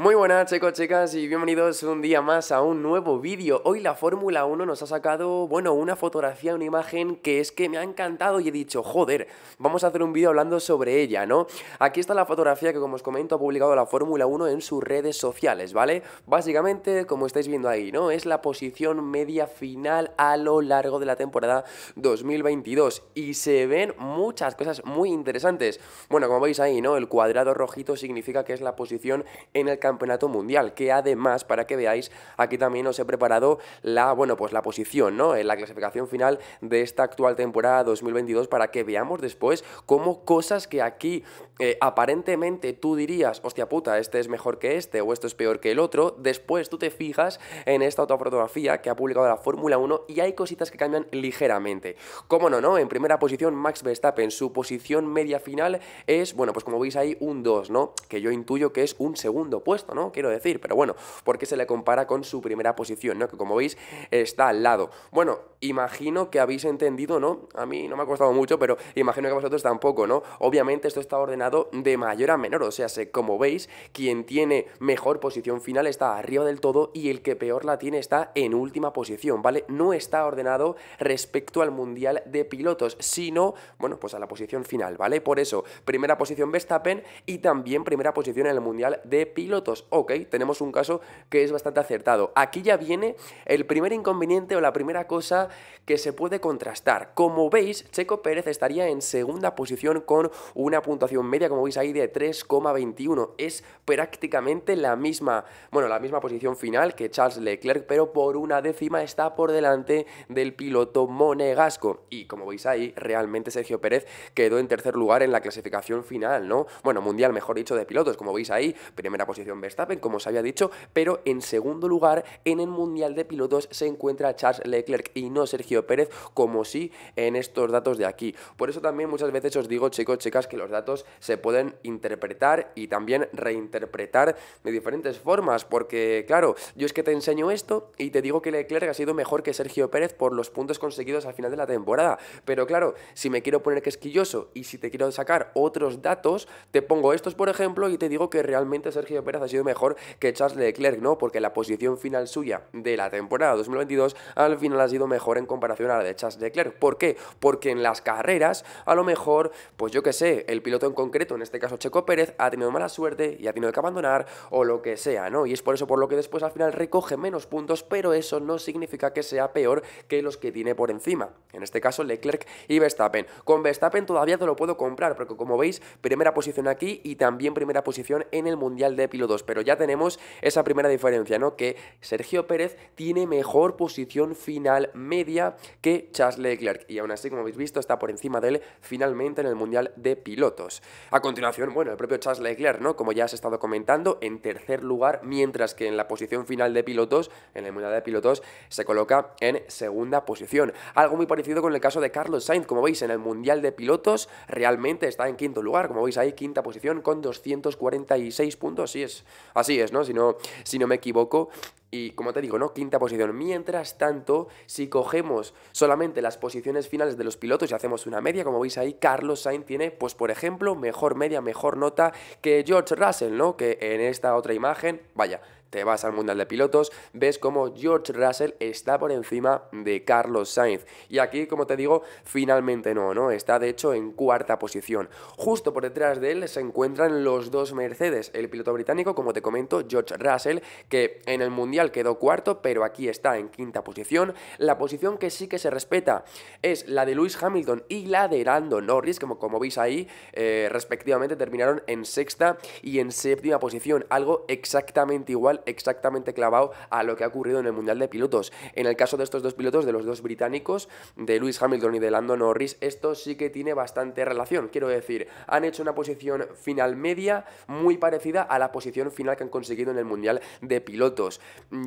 Muy buenas chicos, chicas y bienvenidos un día más a un nuevo vídeo. Hoy la Fórmula 1 nos ha sacado, bueno, una fotografía, una imagen que es que me ha encantado y he dicho, joder, vamos a hacer un vídeo hablando sobre ella, ¿no? Aquí está la fotografía que como os comento ha publicado la Fórmula 1 en sus redes sociales, ¿vale? Básicamente, como estáis viendo ahí, ¿no? Es la posición media final a lo largo de la temporada 2022 y se ven muchas cosas muy interesantes. Bueno, como veis ahí, ¿no? El cuadrado rojito significa que es la posición en el campeonato campeonato mundial, que además, para que veáis, aquí también os he preparado la, bueno, pues la posición, ¿no? En la clasificación final de esta actual temporada 2022 para que veamos después cómo cosas que aquí eh, aparentemente tú dirías, hostia puta, este es mejor que este o esto es peor que el otro, después tú te fijas en esta otra fotografía que ha publicado la Fórmula 1 y hay cositas que cambian ligeramente. como no, no? En primera posición Max Verstappen, su posición media final es, bueno, pues como veis ahí un 2, ¿no? Que yo intuyo que es un segundo puesto ¿no? Quiero decir, pero bueno, porque se le compara con su primera posición, ¿no? Que como veis está al lado. Bueno, imagino que habéis entendido, ¿no? A mí no me ha costado mucho, pero imagino que a vosotros tampoco, ¿no? Obviamente esto está ordenado de mayor a menor, o sea, como veis, quien tiene mejor posición final está arriba del todo y el que peor la tiene está en última posición, ¿vale? No está ordenado respecto al Mundial de Pilotos, sino, bueno, pues a la posición final, ¿vale? Por eso, primera posición Verstappen y también primera posición en el Mundial de Pilotos. Ok, tenemos un caso que es bastante acertado. Aquí ya viene el primer inconveniente o la primera cosa que se puede contrastar. Como veis, Checo Pérez estaría en segunda posición con una puntuación media, como veis ahí, de 3,21. Es prácticamente la misma, bueno, la misma posición final que Charles Leclerc, pero por una décima está por delante del piloto monegasco. Y como veis ahí, realmente Sergio Pérez quedó en tercer lugar en la clasificación final, ¿no? Bueno, mundial, mejor dicho, de pilotos. Como veis ahí, primera posición Verstappen, como os había dicho, pero en segundo lugar en el Mundial de Pilotos se encuentra Charles Leclerc y no Sergio Pérez, como sí en estos datos de aquí. Por eso también muchas veces os digo, chicos, chicas, que los datos se pueden interpretar y también reinterpretar de diferentes formas, porque claro, yo es que te enseño esto y te digo que Leclerc ha sido mejor que Sergio Pérez por los puntos conseguidos al final de la temporada, pero claro, si me quiero poner quesquilloso y si te quiero sacar otros datos, te pongo estos, por ejemplo, y te digo que realmente Sergio Pérez ha sido mejor que Charles Leclerc, ¿no? Porque la posición final suya de la temporada 2022 al final ha sido mejor en comparación a la de Charles Leclerc. ¿Por qué? Porque en las carreras, a lo mejor, pues yo que sé, el piloto en concreto, en este caso Checo Pérez, ha tenido mala suerte y ha tenido que abandonar o lo que sea, ¿no? Y es por eso por lo que después al final recoge menos puntos, pero eso no significa que sea peor que los que tiene por encima. En este caso, Leclerc y Verstappen. Con Verstappen todavía te lo puedo comprar, porque como veis, primera posición aquí y también primera posición en el Mundial de piloto pero ya tenemos esa primera diferencia, ¿no? Que Sergio Pérez tiene mejor posición final media que Charles Leclerc y aún así, como habéis visto, está por encima de él finalmente en el Mundial de Pilotos. A continuación, bueno, el propio Charles Leclerc, ¿no? Como ya has estado comentando, en tercer lugar, mientras que en la posición final de pilotos, en el Mundial de Pilotos, se coloca en segunda posición. Algo muy parecido con el caso de Carlos Sainz, como veis, en el Mundial de Pilotos realmente está en quinto lugar, como veis ahí, quinta posición con 246 puntos, sí, es Así es, ¿no? Si no, si no me equivoco. Y como te digo, ¿no? Quinta posición. Mientras tanto, si cogemos solamente las posiciones finales de los pilotos y hacemos una media, como veis ahí, Carlos Sainz tiene, pues por ejemplo, mejor media, mejor nota que George Russell, ¿no? Que en esta otra imagen, vaya, te vas al Mundial de Pilotos, ves como George Russell está por encima de Carlos Sainz. Y aquí, como te digo, finalmente no, ¿no? Está de hecho en cuarta posición. Justo por detrás de él se encuentran los dos Mercedes, el piloto británico, como te comento, George Russell, que en el Mundial quedó cuarto, pero aquí está en quinta posición. La posición que sí que se respeta es la de Lewis Hamilton y la de Lando Norris, como, como veis ahí, eh, respectivamente terminaron en sexta y en séptima posición, algo exactamente igual exactamente clavado a lo que ha ocurrido en el Mundial de Pilotos. En el caso de estos dos pilotos, de los dos británicos, de Lewis Hamilton y de Lando Norris, esto sí que tiene bastante relación. Quiero decir, han hecho una posición final media muy parecida a la posición final que han conseguido en el Mundial de Pilotos.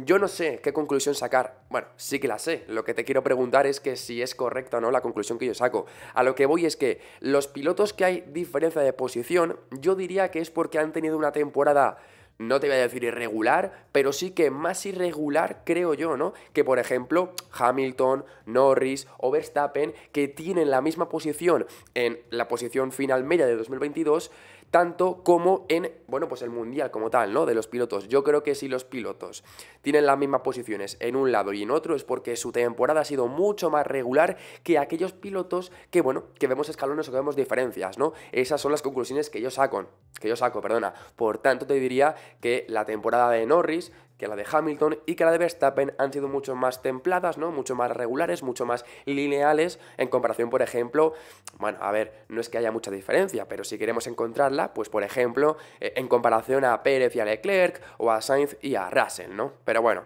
Yo no sé qué conclusión sacar. Bueno, sí que la sé. Lo que te quiero preguntar es que si es correcta o no la conclusión que yo saco. A lo que voy es que los pilotos que hay diferencia de posición, yo diría que es porque han tenido una temporada no te voy a decir irregular, pero sí que más irregular creo yo, ¿no? Que por ejemplo Hamilton, Norris o Verstappen, que tienen la misma posición en la posición final media de 2022, tanto como en, bueno, pues el mundial como tal, ¿no? De los pilotos. Yo creo que si los pilotos tienen las mismas posiciones en un lado y en otro es porque su temporada ha sido mucho más regular que aquellos pilotos que, bueno, que vemos escalones o que vemos diferencias, ¿no? Esas son las conclusiones que yo saco, que yo saco, perdona. Por tanto, te diría que la temporada de Norris que la de Hamilton y que la de Verstappen han sido mucho más templadas, ¿no? Mucho más regulares, mucho más lineales en comparación, por ejemplo, bueno, a ver, no es que haya mucha diferencia, pero si queremos encontrarla, pues por ejemplo, eh, en comparación a Pérez y a Leclerc o a Sainz y a Russell, ¿no? Pero bueno,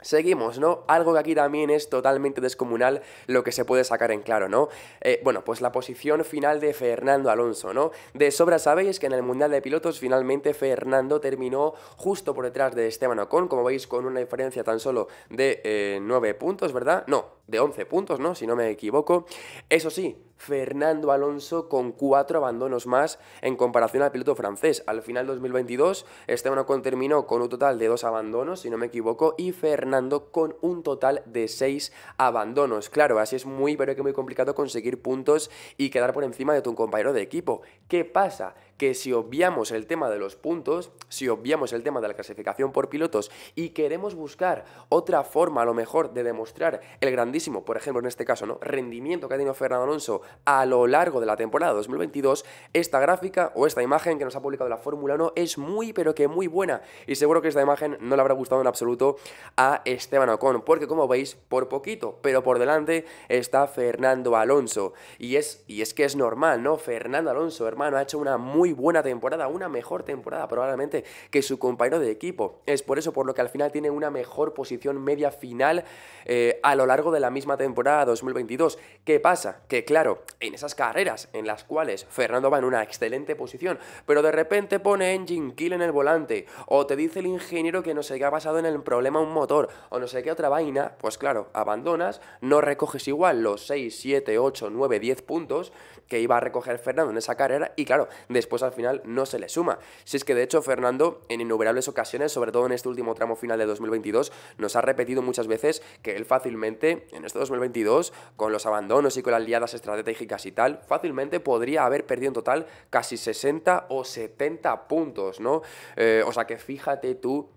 Seguimos, ¿no? Algo que aquí también es totalmente descomunal lo que se puede sacar en claro, ¿no? Eh, bueno, pues la posición final de Fernando Alonso, ¿no? De sobra sabéis que en el Mundial de Pilotos finalmente Fernando terminó justo por detrás de Esteban Ocon, como veis con una diferencia tan solo de eh, nueve 9 puntos, ¿verdad? No, de 11 puntos, ¿no? Si no me equivoco. Eso sí, Fernando Alonso con 4 abandonos más en comparación al piloto francés. Al final 2022, Esteban Ocon terminó con un total de 2 abandonos, si no me equivoco, y Fernando con un total de 6 abandonos. Claro, así es muy, pero que muy complicado conseguir puntos y quedar por encima de tu compañero de equipo. ¿Qué pasa? Que si obviamos el tema de los puntos, si obviamos el tema de la clasificación por pilotos y queremos buscar otra forma a lo mejor de demostrar el grandísimo por ejemplo, en este caso, ¿no? Rendimiento que ha tenido Fernando Alonso a lo largo de la temporada 2022, esta gráfica o esta imagen que nos ha publicado la Fórmula 1 es muy, pero que muy buena. Y seguro que esta imagen no le habrá gustado en absoluto a Esteban Ocon, porque como veis, por poquito, pero por delante está Fernando Alonso. Y es, y es que es normal, ¿no? Fernando Alonso, hermano, ha hecho una muy buena temporada, una mejor temporada probablemente que su compañero de equipo. Es por eso por lo que al final tiene una mejor posición media final eh, a lo largo de la misma temporada 2022. ¿Qué pasa? Que claro, en esas carreras en las cuales Fernando va en una excelente posición, pero de repente pone engine kill en el volante, o te dice el ingeniero que no sé qué ha pasado en el problema un motor, o no sé qué otra vaina, pues claro, abandonas, no recoges igual los 6, 7, 8, 9, 10 puntos que iba a recoger Fernando en esa carrera, y claro, después al final no se le suma. Si es que de hecho Fernando en innumerables ocasiones, sobre todo en este último tramo final de 2022, nos ha repetido muchas veces que él fácilmente en este 2022, con los abandonos y con las aliadas estratégicas y tal, fácilmente podría haber perdido en total casi 60 o 70 puntos, ¿no? Eh, o sea que fíjate tú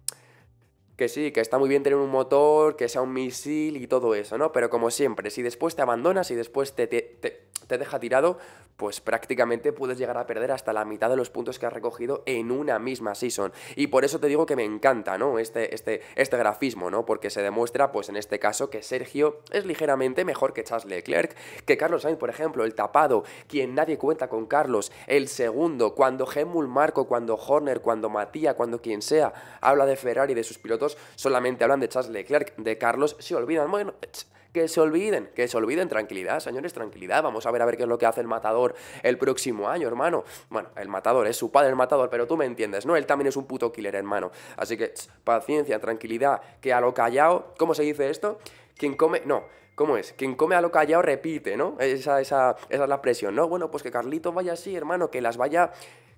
que sí, que está muy bien tener un motor, que sea un misil y todo eso, ¿no? Pero como siempre, si después te abandonas y después te deja tirado, pues prácticamente puedes llegar a perder hasta la mitad de los puntos que has recogido en una misma season. Y por eso te digo que me encanta, ¿no? Este, este, este grafismo, ¿no? Porque se demuestra, pues en este caso, que Sergio es ligeramente mejor que Charles Leclerc, que Carlos Sainz, por ejemplo, el tapado, quien nadie cuenta con Carlos, el segundo, cuando Gemul Marco, cuando Horner, cuando Matías, cuando quien sea, habla de Ferrari, de sus pilotos, solamente hablan de Charles Leclerc, de Carlos, se olvidan, bueno, que se olviden, que se olviden, tranquilidad, señores, tranquilidad, vamos a ver a ver qué es lo que hace el matador el próximo año, hermano. Bueno, el matador es su padre el matador, pero tú me entiendes, ¿no? Él también es un puto killer, hermano. Así que paciencia, tranquilidad, que a lo callado ¿cómo se dice esto? Quien come, no, ¿Cómo es? Quien come a lo callado repite, ¿no? Esa, esa, esa es la presión. ¿no? Bueno, pues que Carlito vaya así, hermano, que las vaya.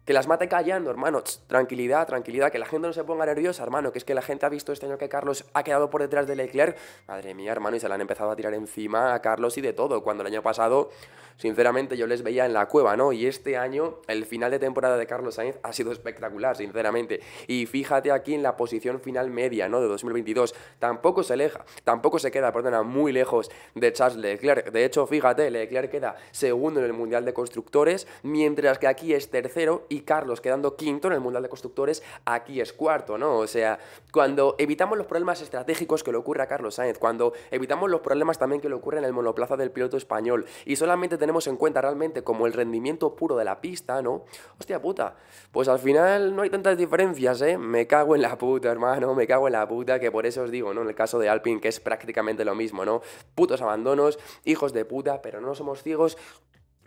Que las mate callando, hermano. tranquilidad, tranquilidad, que la gente no se ponga nerviosa, hermano. Que es que la gente ha visto este año que Carlos ha quedado por detrás de Leclerc. Madre mía, hermano, y se le han empezado a tirar encima a Carlos y de todo. Cuando el año pasado sinceramente yo les veía en la cueva, ¿no? Y este año el final de temporada de Carlos Sainz ha sido espectacular, sinceramente. Y fíjate aquí en la posición final media, ¿no? De 2022. Tampoco se aleja, tampoco se queda, perdona, muy lejos de Charles Leclerc. De hecho, fíjate, Leclerc queda segundo en el Mundial de Constructores, mientras que aquí es tercero y Carlos quedando quinto en el Mundial de Constructores, aquí es cuarto, ¿no? O sea, cuando evitamos los problemas estratégicos que le ocurre a Carlos Sainz, cuando evitamos los problemas también que le ocurren en el monoplaza del piloto español y solamente tenemos en cuenta realmente como el rendimiento puro de la pista, ¿no? Hostia puta, pues al final no hay tantas diferencias, ¿eh? Me cago en la puta, hermano, me cago en la puta, que por eso os digo, ¿no? En el caso de Alpine, que es prácticamente lo mismo, ¿no? Putos abandonos, hijos de puta, pero no somos ciegos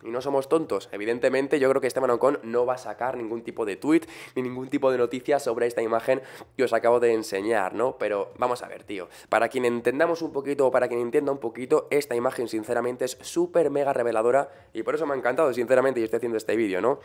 y no somos tontos. Evidentemente, yo creo que Esteban Ocon no va a sacar ningún tipo de tweet ni ningún tipo de noticia sobre esta imagen que os acabo de enseñar, ¿no? Pero vamos a ver, tío. Para quien entendamos un poquito o para quien entienda un poquito, esta imagen sinceramente es súper mega reveladora y por eso me ha encantado, sinceramente, y estoy haciendo este vídeo, ¿no?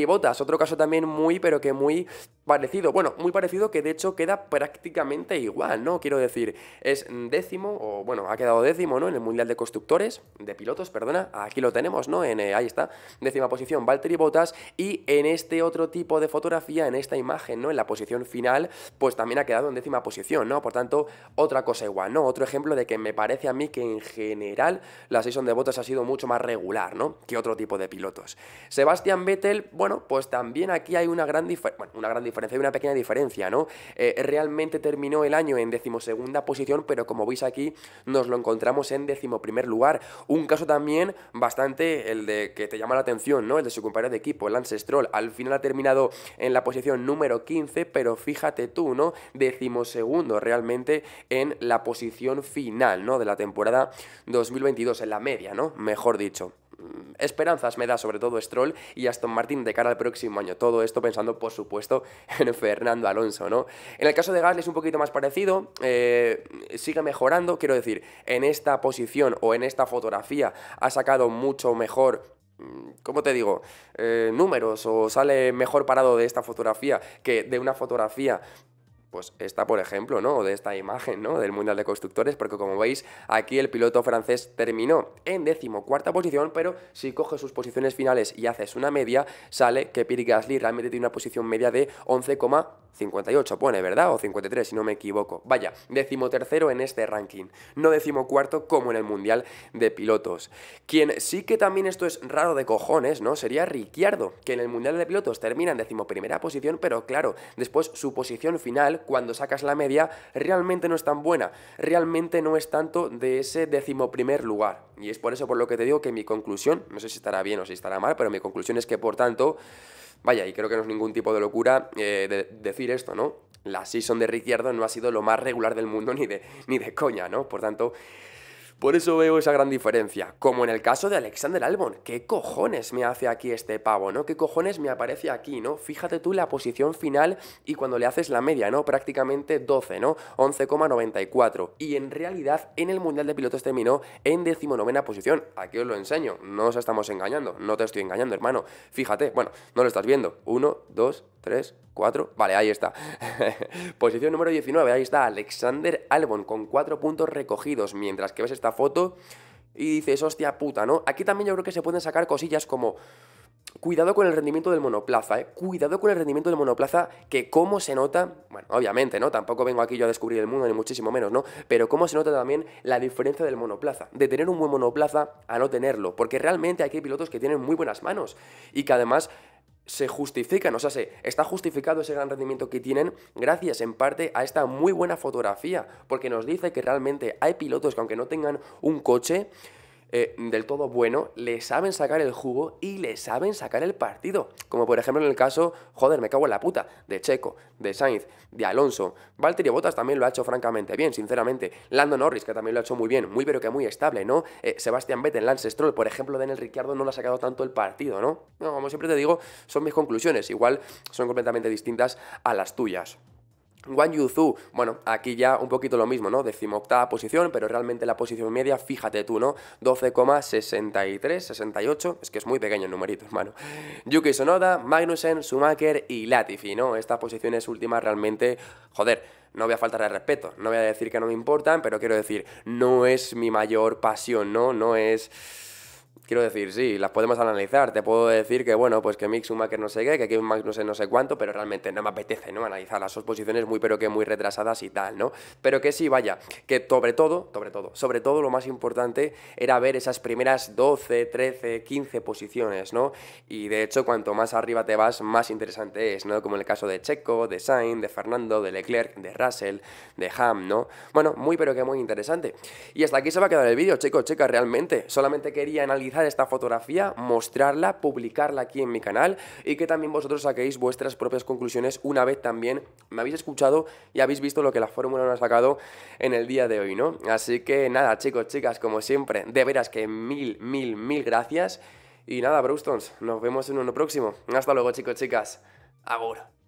y Bottas, otro caso también muy, pero que muy parecido. Bueno, muy parecido que de hecho queda prácticamente igual, ¿no? Quiero decir, es décimo, o bueno, ha quedado décimo, ¿no? En el Mundial de Constructores, de pilotos, perdona, aquí lo tenemos, en, eh, ahí está, décima posición Valtteri Bottas y en este otro tipo de fotografía, en esta imagen, ¿no? En la posición final, pues también ha quedado en décima posición, ¿no? Por tanto, otra cosa igual, ¿no? Otro ejemplo de que me parece a mí que en general la season de Bottas ha sido mucho más regular, ¿no? Que otro tipo de pilotos. Sebastián Vettel, bueno, pues también aquí hay una gran, bueno, una gran diferencia, hay una pequeña diferencia, ¿no? Eh, realmente terminó el año en decimosegunda posición, pero como veis aquí, nos lo encontramos en primer lugar. Un caso también bastante el de que te llama la atención, ¿no? El de su compañero de equipo, el Ancestral, al final ha terminado en la posición número 15, pero fíjate tú, ¿no? Decimosegundo realmente en la posición final, ¿no? De la temporada 2022, en la media, ¿no? Mejor dicho. Mm, esperanzas me da sobre todo Stroll y Aston Martin de cara al próximo año. Todo esto pensando, por supuesto, en Fernando Alonso, ¿no? En el caso de Gasly es un poquito más parecido, eh, sigue mejorando, quiero decir, en esta posición o en esta fotografía ha sacado mucho mejor mm, ¿cómo te digo? Eh, números o sale mejor parado de esta fotografía que de una fotografía pues esta, por ejemplo, ¿no? de esta imagen, ¿no? Del Mundial de Constructores, porque como veis, aquí el piloto francés terminó en cuarta posición, pero si coges sus posiciones finales y haces una media, sale que Pierre Gasly realmente tiene una posición media de 11,58, pone, ¿verdad? O 53, si no me equivoco. Vaya, decimotercero en este ranking, no decimocuarto como en el Mundial de Pilotos. Quien sí que también esto es raro de cojones, ¿no? Sería Ricciardo, que en el Mundial de Pilotos termina en decimoprimera posición, pero claro, después su posición final cuando sacas la media, realmente no es tan buena, realmente no es tanto de ese decimoprimer lugar. Y es por eso por lo que te digo que mi conclusión, no sé si estará bien o si estará mal, pero mi conclusión es que por tanto, vaya, y creo que no es ningún tipo de locura eh, decir esto, ¿no? La season de Ricciardo no ha sido lo más regular del mundo ni de, ni de coña, ¿no? Por tanto, por eso veo esa gran diferencia. Como en el caso de Alexander Albon. ¿Qué cojones me hace aquí este pavo, no? ¿Qué cojones me aparece aquí, no? Fíjate tú la posición final y cuando le haces la media, ¿no? Prácticamente 12, ¿no? 11,94. Y en realidad en el Mundial de Pilotos terminó en decimonovena posición. Aquí os lo enseño. No os estamos engañando. No te estoy engañando, hermano. Fíjate. Bueno, no lo estás viendo. 1, 2, 3, 4. Vale, ahí está. posición número 19. Ahí está Alexander Albon con cuatro puntos recogidos. Mientras que ves esta foto y dices, hostia puta, ¿no? Aquí también yo creo que se pueden sacar cosillas como... Cuidado con el rendimiento del monoplaza, eh. Cuidado con el rendimiento del monoplaza, que cómo se nota, bueno, obviamente, ¿no? Tampoco vengo aquí yo a descubrir el mundo, ni muchísimo menos, ¿no? Pero cómo se nota también la diferencia del monoplaza, de tener un buen monoplaza a no tenerlo, porque realmente aquí hay pilotos que tienen muy buenas manos y que además se justifican, o sea, se, está justificado ese gran rendimiento que tienen gracias en parte a esta muy buena fotografía, porque nos dice que realmente hay pilotos que aunque no tengan un coche, eh, del todo bueno, le saben sacar el jugo y le saben sacar el partido. Como por ejemplo en el caso, joder, me cago en la puta, de Checo, de Sainz, de Alonso. Valtteri Bottas también lo ha hecho francamente bien, sinceramente. Lando Norris, que también lo ha hecho muy bien, muy pero que muy estable, ¿no? Eh, Sebastián Vettel, Lance Stroll, por ejemplo, Daniel Ricciardo no le ha sacado tanto el partido, ¿no? ¿no? Como siempre te digo, son mis conclusiones. Igual son completamente distintas a las tuyas. Wang Yuzu, bueno, aquí ya un poquito lo mismo, ¿no? Decimoctava posición, pero realmente la posición media, fíjate tú, ¿no? 12,63, 68, es que es muy pequeño el numerito, hermano. Yuki Sonoda, Magnussen, Schumacher y Latifi, ¿no? Estas posiciones últimas realmente, joder, no voy a faltar al respeto, no voy a decir que no me importan, pero quiero decir, no es mi mayor pasión, ¿no? No es Quiero decir, sí, las podemos analizar. Te puedo decir que, bueno, pues que mix que no sé qué, que Kevin no sé no sé cuánto, pero realmente no me apetece, ¿no? las dos posiciones muy, pero que muy retrasadas y tal, ¿no? Pero que sí, vaya, que sobre todo, sobre todo, sobre todo lo más importante era ver esas primeras 12, 13, 15 posiciones, ¿no? Y de hecho, cuanto más arriba te vas, más interesante es, ¿no? Como en el caso de Checo, de Sainz, de Fernando, de Leclerc, de Russell, de Ham, ¿no? Bueno, muy, pero que muy interesante. Y hasta aquí se va a quedar el vídeo, chicos, chicas, realmente. Solamente quería analizar esta fotografía, mostrarla, publicarla aquí en mi canal y que también vosotros saquéis vuestras propias conclusiones una vez también me habéis escuchado y habéis visto lo que la Fórmula nos ha sacado en el día de hoy, ¿no? Así que nada, chicos, chicas, como siempre, de veras que mil, mil, mil gracias. Y nada, Brewstones, nos vemos en uno próximo. Hasta luego, chicos, chicas. Agur.